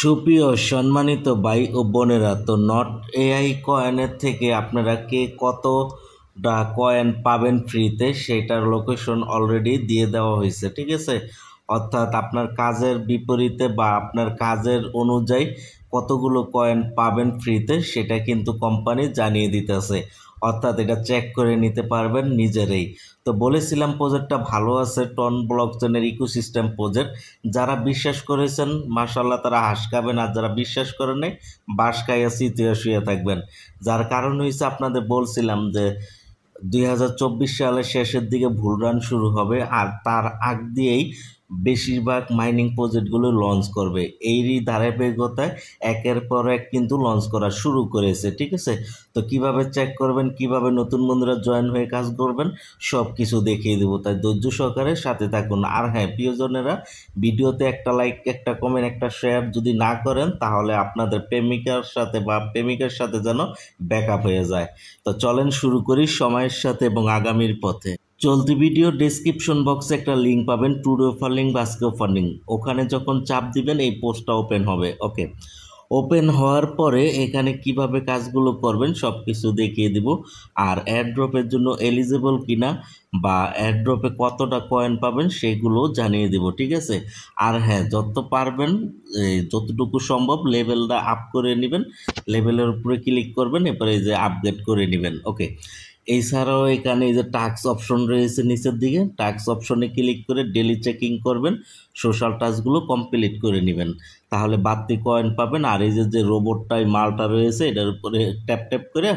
সুপ্রিয় সম্মানিত ভাই ও বোনেরা তো নট এআই কয়েনের থেকে আপনারা কে কতটা কয়েন পাবেন ফ্রিতে সেটার লোকেশন অলরেডি দিয়ে দেওয়া হয়েছে ঠিক আছে অর্থাৎ আপনার কাজের বিপরীতে বা আপনার কাজের অনুযায়ী কতগুলো কয়েন পাবেন ফ্রিতে সেটা কিন্তু কোম্পানি জানিয়ে দিতেছে অর্থাৎ এটা চেক করে নিতে পারবেন নিজেরাই তো বলেছিলাম প্রজেক্টটা ভালো আছে টন ব্লক চেনের ইকোসিস্টেম প্রজেক্ট যারা বিশ্বাস করেছেন মাসাল্লাহ তারা হাসকাবেন খাবেন আর যারা বিশ্বাস করে নেই বাস খাইয়া চিতিয়া শুয়ে থাকবেন যার কারণ হয়েছে আপনাদের বলছিলাম যে দুই সালের শেষের দিকে ভুল রান শুরু হবে আর তার আগ দিয়েই বেশিরভাগ মাইনিং প্রজেক্টগুলো লঞ্চ করবে এইরই ধারাবাহিকতায় একের পর এক কিন্তু লঞ্চ করা শুরু করেছে ঠিক আছে তো কিভাবে চেক করবেন কিভাবে নতুন বন্ধুরা জয়েন হয়ে কাজ করবেন সব কিছু দেখিয়ে দেবো তাই ধৈর্য সহকারে সাথে থাকুন আর হ্যাঁ প্রিয়জনেরা ভিডিওতে একটা লাইক একটা কমেন্ট একটা শেয়ার যদি না করেন তাহলে আপনাদের প্রেমিকার সাথে বা প্রেমিকার সাথে যেন ব্যাক হয়ে যায় তো চলেন শুরু করি সময়ের সাথে এবং আগামীর পথে চলতি ভিডিও ডেসক্রিপশন বক্সে একটা লিঙ্ক পাবেন ট্রুড অফার লিঙ্ক বা আজকে অফার লিঙ্ক ওখানে যখন চাপ দিবেন এই পোস্টটা ওপেন হবে ওকে ওপেন হওয়ার পরে এখানে কিভাবে কাজগুলো করবেন সব কিছু দেখিয়ে দিব আর অ্যাড্রপের জন্য এলিজেবল কিনা বা অ্যাড্রপে কতটা কয়েন পাবেন সেগুলো জানিয়ে দিব ঠিক আছে আর হ্যাঁ যত পারবেন যতটুকু সম্ভব লেভেলটা আপ করে নেবেন লেভেলের উপরে ক্লিক করবেন এরপরে এই যে আপডেট করে নেবেন ওকে এছাড়াও এখানে এই যে টাক্স অপশন রয়েছে নিচের দিকে টাক্স অপশনে ক্লিক করে ডেলি চেকিং করবেন সোশ্যাল টাস্কগুলো কমপ্লিট করে নেবেন তাহলে বাড়তি কয়েন পাবেন আর এই যে যে রোবটটাই মালটা রয়েছে এটার উপরে ট্যাপ ট্যাপ করে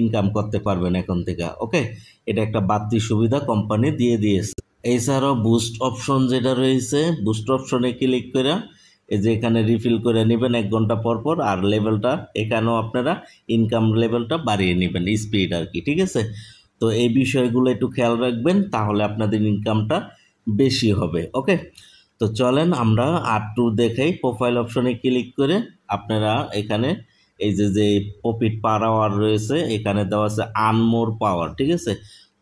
ইনকাম করতে পারবেন এখন থেকে ওকে এটা একটা বাড়তি সুবিধা কোম্পানি দিয়ে দিয়েছে এছাড়াও বুস্ট অপশন যেটা রয়েছে বুস্ট অপশনে ক্লিক করে এই যে এখানে রিফিল করে নেবেন এক ঘন্টা পর পর আর লেভেলটা এখানেও আপনারা ইনকাম লেভেলটা বাড়িয়ে নেবেন স্পিড আর কি ঠিক আছে তো এই বিষয়গুলো একটু খেয়াল রাখবেন তাহলে আপনাদের ইনকামটা বেশি হবে ওকে তো চলেন আমরা আর টু দেখেই প্রোফাইল অপশনে ক্লিক করে আপনারা এখানে এই যে যে প্রফিট পার আওয়ার রয়েছে এখানে দেওয়া আছে আনমোর পাওয়ার ঠিক আছে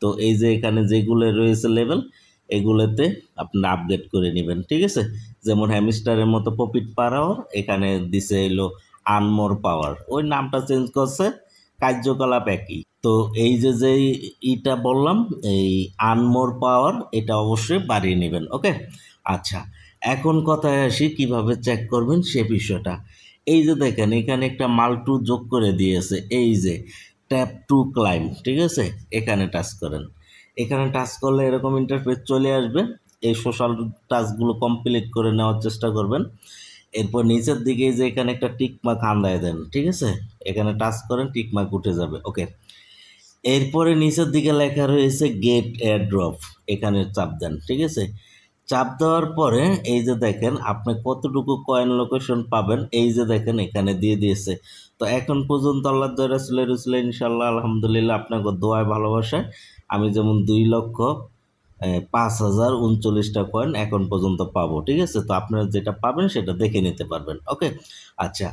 তো এই যে এখানে যেগুলো রয়েছে লেভেল এগুলোতে আপনি আপডেট করে নেবেন ঠিক আছে যেমন হ্যামিস্টারের মতো পপিট পাওয়ার এখানে দিছে এলো আনমোর পাওয়ার ওই নামটা চেঞ্জ করছে কার্যকলাপ একই তো এই যে যে ইটা বললাম এই আনমোর পাওয়ার এটা অবশ্যই বাড়িয়ে নেবেন ওকে আচ্ছা এখন কথায় আসি কিভাবে চেক করবেন সে বিষয়টা এই যে দেখেন এখানে একটা মাল টু যোগ করে দিয়েছে এই যে ট্যাপ টু ক্লাইম ঠিক আছে এখানে টাচ করেন এখানে টাচ করলে এরকম ইন্টারফেস চলে আসবে এই সোশ্যাল টাস্কগুলো কমপ্লিট করে নেওয়ার চেষ্টা করবেন এরপর নিচের দিকে যে এখানে একটা টিকমার্ক আন্দায় দেন ঠিক আছে এখানে টাচ করেন টিকমার্ক উঠে যাবে ওকে এরপরে নিচের দিকে লেখা রয়েছে গেট এয়ারড্রপ এখানে চাপ দেন ঠিক আছে চাপ দেওয়ার পরে এই যে দেখেন আপনি কতটুকু কয়েন লোকেশন পাবেন এই যে দেখেন এখানে দিয়ে দিয়েছে তো এখন পর্যন্ত আল্লাহ দয়া রসুল্লাহ রসুল্লাহ ইনশাল্লাহ আলহামদুলিল্লাহ আপনাকে দোয়ায় ভালোবাসায় আমি যেমন দুই লক্ষ পাঁচ হাজার উনচল্লিশটা কয়েন এখন পর্যন্ত পাবো ঠিক আছে তো আপনারা যেটা পাবেন সেটা দেখে নিতে পারবেন ওকে আচ্ছা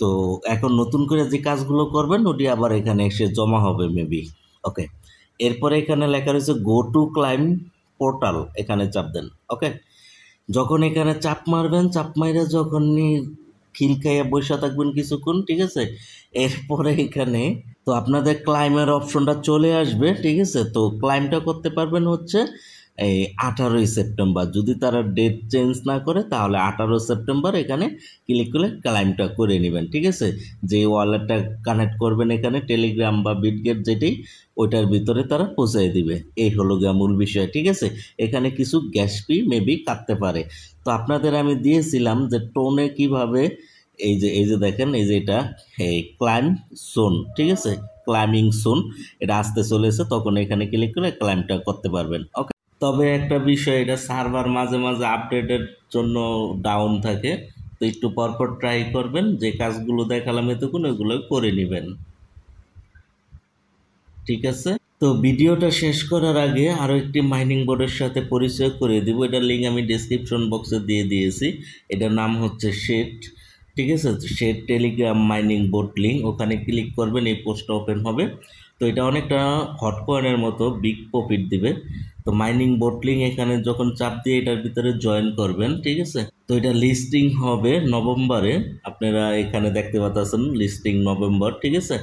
তো এখন নতুন করে যে কাজগুলো করবেন ওটি আবার এখানে এসে জমা হবে মেবি ওকে এরপরে এখানে লেখা রয়েছে গো টু ক্লাইম পোর্টাল এখানে চাপ দেন ওকে যখন এখানে চাপ মারবেন চাপ মাইরা যখন খিল খাইয়ে বসে থাকবেন কিছুক্ষণ ঠিক আছে এরপরে এখানে তো আপনাদের ক্লাইমের অপশনটা চলে আসবে ঠিক আছে তো ক্লাইমটা করতে পারবেন হচ্ছে এই আঠারোই সেপ্টেম্বর যদি তারা ডেট চেঞ্জ না করে তাহলে আঠারো সেপ্টেম্বর এখানে ক্লিক করে ক্লাইমটা করে নেবেন ঠিক আছে যে ওয়ালেটটা কানেক্ট করবেন এখানে টেলিগ্রাম বা বিটগেট যেটি ওইটার ভিতরে তারা পৌঁছাই দিবে এই হলো গিয়া মূল বিষয় ঠিক আছে এখানে কিছু গ্যাস ফি মেবি কাটতে পারে তো আপনাদের আমি দিয়েছিলাম যে টোনে কিভাবে এই যে এই যে দেখেন এই যে এটা এই ক্লাইম সোন ঠিক আছে ক্লাইম্বিং সোন এটা আসতে চলেছে তখন এখানে ক্লিক করে ক্লাইমটা করতে পারবেন ওকে তবে একটা বিষয় এটা সার্ভার মাঝে মাঝে আপডেটের জন্য ডাউন থাকে তো একটু পরপর ট্রাই করবেন যে কাজগুলো দেখালাম এতক্ষণ ওগুলো করে নেবেন ঠিক আছে তো ভিডিওটা শেষ করার আগে আরও একটি মাইনিং বোর্ডের সাথে পরিচয় করে দেবো এটার লিঙ্ক আমি ডিসক্রিপশন বক্সে দিয়ে দিয়েছি এটার নাম হচ্ছে শেট ঠিক আছে সে টেলিগ্রাম মাইনিং বোট লিঙ্ক ওখানে ক্লিক করবেন এই পোস্টটা ওপেন হবে তো এটা অনেকটা হটকয়েনের মতো বিগ প্রফিট দিবে তো মাইনিং বোটলিং এখানে যখন চাপ দিয়ে এটার ভিতরে জয়েন করবেন ঠিক আছে তো এটা লিস্টিং হবে নভেম্বরে আপনারা এখানে দেখতে পাচ্ছেন লিস্টিং নভেম্বর ঠিক আছে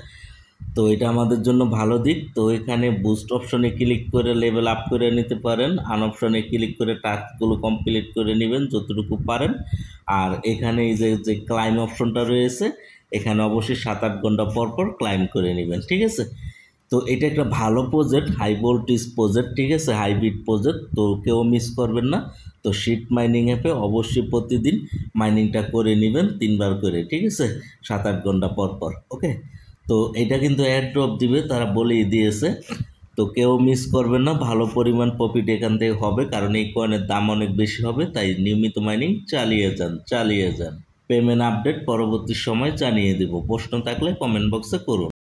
তো এটা আমাদের জন্য ভালো দিক তো এখানে বুস্ট অপশনে ক্লিক করে লেভেল আপ করে নিতে পারেন আন অপশনে ক্লিক করে টাস্কগুলো কমপ্লিট করে নেবেন যতটুকু পারেন আর এখানে এই যে যে ক্লাইম অপশনটা রয়েছে এখানে অবশ্যই সাত আট ঘন্টা পর পর ক্লাইম করে নেবেন ঠিক আছে তো এটা একটা ভালো প্রজেক্ট হাই ভোল্টেজ প্রজেক্ট ঠিক আছে হাইব্রিড প্রজেক্ট তো কেউ মিস করবেন না তো শিট মাইনিং অ্যাপে অবশ্যই প্রতিদিন মাইনিংটা করে নেবেন তিনবার করে ঠিক আছে সাত আট ঘন্টা পর পর ওকে তো এটা কিন্তু অ্যাড ড্রপ দিবে তারা বলেই দিয়েছে তো কেউ মিস করবে না ভালো পরিমাণ প্রফিট এখান থেকে হবে কারণ এই কয়েনের দাম অনেক বেশি হবে তাই নিয়মিত মাইনিং চালিয়ে যান চালিয়ে যান পেমেন্ট আপডেট পরবর্তী সময় জানিয়ে দেব প্রশ্ন থাকলে কমেন্ট বক্সে করুন